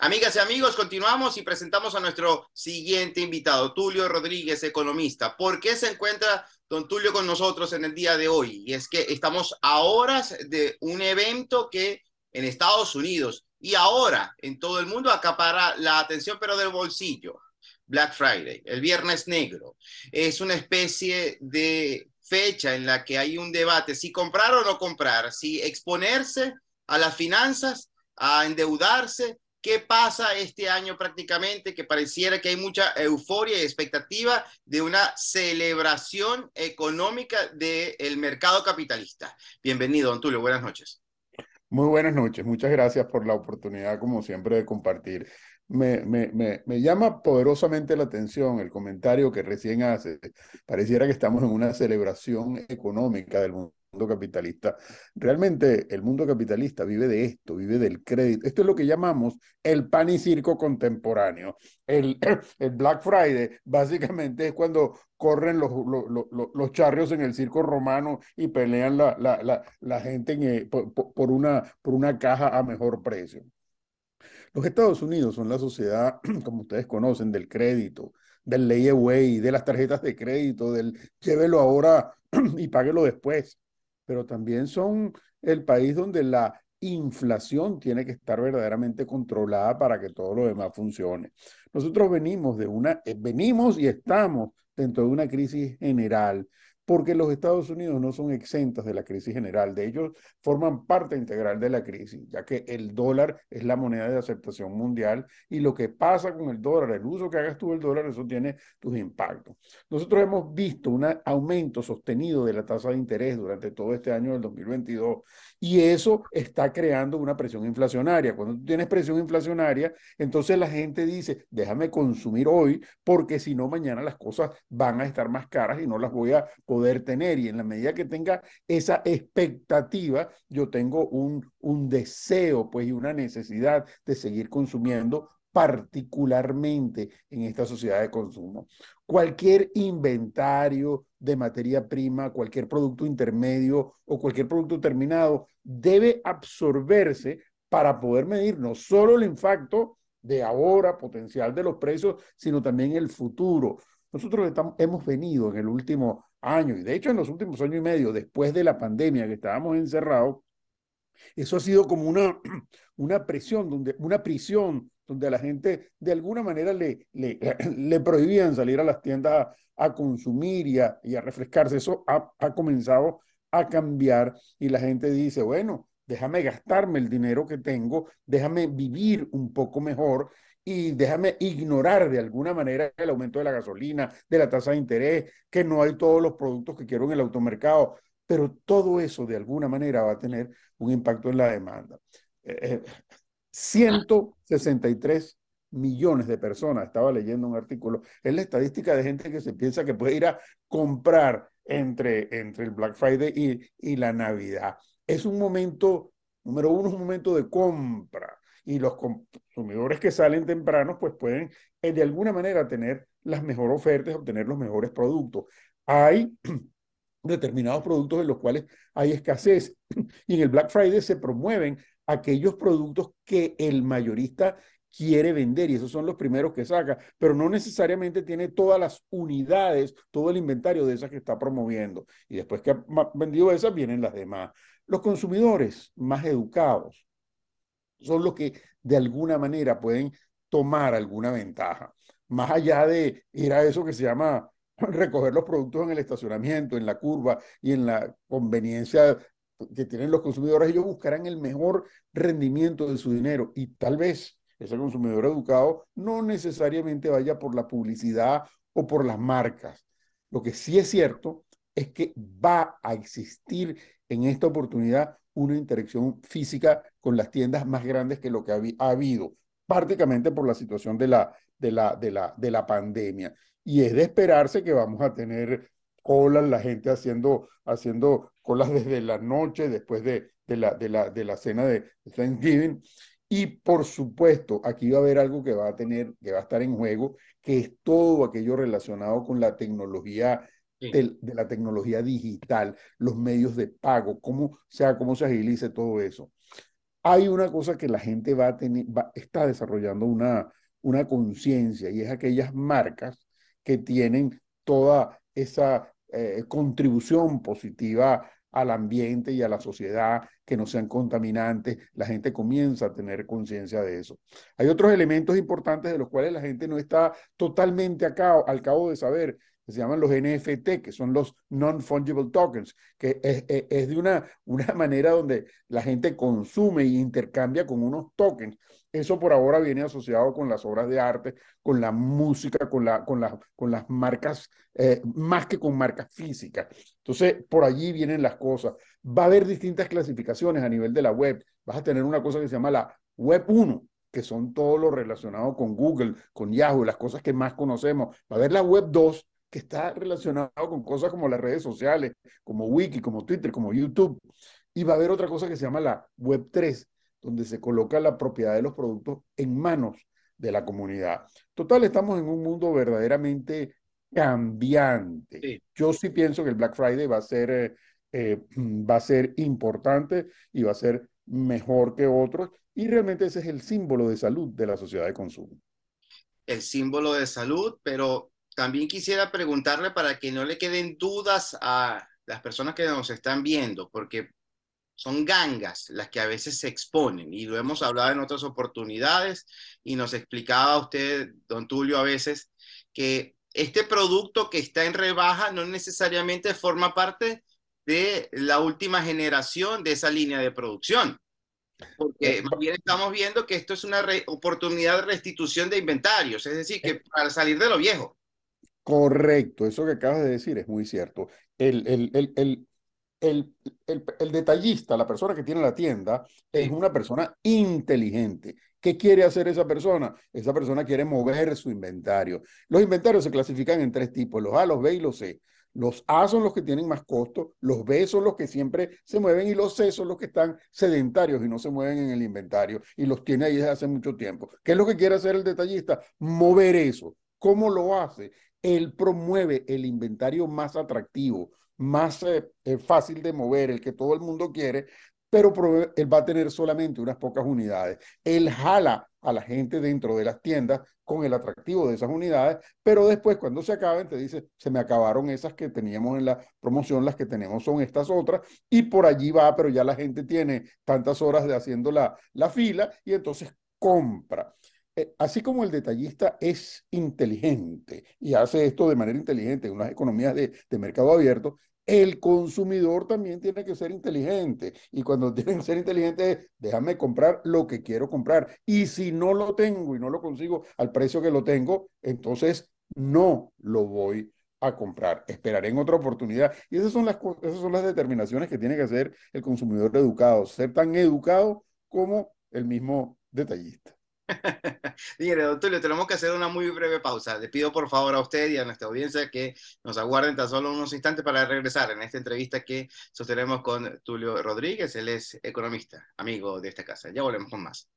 Amigas y amigos, continuamos y presentamos a nuestro siguiente invitado, Tulio Rodríguez, economista. ¿Por qué se encuentra don Tulio con nosotros en el día de hoy? Y es que estamos a horas de un evento que en Estados Unidos y ahora en todo el mundo acapara la atención, pero del bolsillo. Black Friday, el Viernes Negro, es una especie de fecha en la que hay un debate si comprar o no comprar, si exponerse a las finanzas, a endeudarse ¿Qué pasa este año prácticamente? Que pareciera que hay mucha euforia y expectativa de una celebración económica del mercado capitalista. Bienvenido, don Tulio. Buenas noches. Muy buenas noches. Muchas gracias por la oportunidad, como siempre, de compartir. Me, me, me, llama poderosamente la atención el comentario que recién hace. Pareciera que estamos en una celebración económica del mundo capitalista. Realmente el mundo capitalista vive de esto, vive del crédito. Esto es lo que llamamos el pan y circo contemporáneo. El, el Black Friday básicamente es cuando corren los, los, los, los, charrios en el circo romano y pelean la, la, la, gente en, eh, por, una, por una caja a mejor precio. Los Estados Unidos son la sociedad, como ustedes conocen, del crédito, del layaway, de las tarjetas de crédito, del llévelo ahora y páguelo después pero también son el país donde la inflación tiene que estar verdaderamente controlada para que todo lo demás funcione. Nosotros venimos de una, eh, venimos y estamos dentro de una crisis general porque los Estados Unidos no son exentos de la crisis general. De ellos forman parte integral de la crisis, ya que el dólar es la moneda de aceptación mundial y lo que pasa con el dólar, el uso que hagas tú del dólar, eso tiene tus impactos. Nosotros hemos visto un aumento sostenido de la tasa de interés durante todo este año del 2022 y eso está creando una presión inflacionaria. Cuando tú tienes presión inflacionaria, entonces la gente dice, déjame consumir hoy porque si no mañana las cosas van a estar más caras y no las voy a poder tener. Y en la medida que tenga esa expectativa, yo tengo un, un deseo, pues, y una necesidad de seguir consumiendo particularmente en esta sociedad de consumo. Cualquier inventario de materia prima, cualquier producto intermedio o cualquier producto terminado debe absorberse para poder medir no solo el impacto de ahora potencial de los precios, sino también el futuro. Nosotros hemos venido en el último año, y de hecho en los últimos años y medio, después de la pandemia que estábamos encerrados, eso ha sido como una, una presión, donde, una prisión donde a la gente de alguna manera le, le, prohibían salir a las tiendas a, consumir y a, refrescarse. Eso ha, comenzado a cambiar y la gente dice, bueno, déjame gastarme el dinero que tengo, déjame vivir un poco mejor y déjame ignorar de alguna manera el aumento de la gasolina, de la tasa de interés, que no hay todos los productos que quiero en el automercado, pero todo eso de alguna manera va a tener un impacto en la demanda. 163 eh, eh, millones de personas, estaba leyendo un artículo, es la estadística de gente que se piensa que puede ir a comprar entre, entre el Black Friday y, y la Navidad. Es un momento, número uno, es un momento de compra y los consumidores que salen temprano pues pueden eh, de alguna manera tener las mejores ofertas, obtener los mejores productos. Hay determinados productos en los cuales hay escasez y en el Black Friday se promueven aquellos productos que el mayorista quiere vender y esos son los primeros que saca, pero no necesariamente tiene todas las unidades, todo el inventario de esas que está promoviendo. Y después que ha vendido esas, vienen las demás. Los consumidores más educados, son los que de alguna manera pueden tomar alguna ventaja. Más allá de ir a eso que se llama recoger los productos en el estacionamiento, en la curva y en la conveniencia que tienen los consumidores, ellos buscarán el mejor rendimiento de su dinero y tal vez ese consumidor educado no necesariamente vaya por la publicidad o por las marcas. Lo que sí es cierto es que va a existir en esta oportunidad una interacción física con las tiendas más grandes que lo que ha, habido, prácticamente por la situación de la, de la, de la, de la pandemia. Y es de esperarse que vamos a tener colas, la gente haciendo, haciendo colas desde la noche, después de, de, la, de, la, de la cena de Thanksgiving. Y por supuesto, aquí va a haber algo que va a tener, que va a estar en juego, que es todo aquello relacionado con la tecnología de, la tecnología digital, los medios de pago, cómo, sea, cómo se agilice todo eso. Hay una cosa que la gente va a tener, está desarrollando una, una conciencia y es aquellas marcas que tienen toda esa eh, contribución positiva al ambiente y a la sociedad, que no sean contaminantes, la gente comienza a tener conciencia de eso. Hay otros elementos importantes de los cuales la gente no está totalmente al cabo de saber, se llaman los NFT, que son los non-fungible tokens, que es, de una, una manera donde la gente consume y intercambia con unos tokens. Eso por ahora viene asociado con las obras de arte, con la música, con, la, con, las con las marcas, eh, más que con marcas físicas. Entonces, por allí vienen las cosas. Va a haber distintas clasificaciones a nivel de la web. Vas a tener una cosa que se llama la Web 1, que son todo lo relacionado con Google, con Yahoo, las cosas que más conocemos. Va a haber la Web 2, que está relacionado con cosas como las redes sociales, como Wiki, como Twitter, como YouTube. Y va a haber otra cosa que se llama la Web3, donde se coloca la propiedad de los productos en manos de la comunidad. Total, estamos en un mundo verdaderamente cambiante. Yo sí pienso que el Black Friday va a ser, eh, eh, va a ser importante y va a ser mejor que otros. Y realmente ese es el símbolo de salud de la sociedad de consumo. El símbolo de salud, pero también quisiera preguntarle para que no le queden dudas a las personas que nos están viendo, porque son gangas las que a veces se exponen y lo hemos hablado en otras oportunidades y nos explicaba usted, don Tulio, a veces que este producto que está en rebaja no necesariamente forma parte de la última generación de esa línea de producción. Porque eh, más bien estamos viendo que esto es una oportunidad de restitución de inventarios, es decir, que eh. para salir de lo viejo. Correcto, eso que acabas de decir es muy cierto. El, el, el, el, detallista, la persona que tiene la tienda, es una persona inteligente. ¿Qué quiere hacer esa persona? Esa persona quiere mover su inventario. Los inventarios se clasifican en tres tipos, los A, los B y los C. Los A son los que tienen más costo, los B son los que siempre se mueven y los C son los que están sedentarios y no se mueven en el inventario y los tiene ahí desde hace mucho tiempo. ¿Qué es lo que quiere hacer el detallista? Mover eso. ¿Cómo lo hace? Él promueve el inventario más atractivo, más eh, eh, fácil de mover, el que todo el mundo quiere, pero él va a tener solamente unas pocas unidades. Él jala a la gente dentro de las tiendas con el atractivo de esas unidades, pero después cuando se acaben te dice, se me acabaron esas que teníamos en la promoción, las que tenemos son estas otras, y por allí va, pero ya la gente tiene tantas horas de haciendo la, la fila y entonces compra. Eh, así como el detallista es inteligente y hace esto de manera inteligente en unas economías de, mercado abierto, el consumidor también tiene que ser inteligente. Y cuando tiene que ser inteligente déjame comprar lo que quiero comprar. Y si no lo tengo y no lo consigo al precio que lo tengo, entonces no lo voy a comprar. Esperaré en otra oportunidad. Y esas son las determinaciones que tiene que hacer el consumidor educado, ser tan educado como el mismo detallista. Mire, don Tulio, tenemos que hacer una muy breve pausa. Le pido por favor a usted y a nuestra audiencia que nos aguarden tan solo unos instantes para regresar en esta entrevista que sostenemos con Tulio Rodríguez. Él es economista, amigo de esta casa. Ya volvemos con más.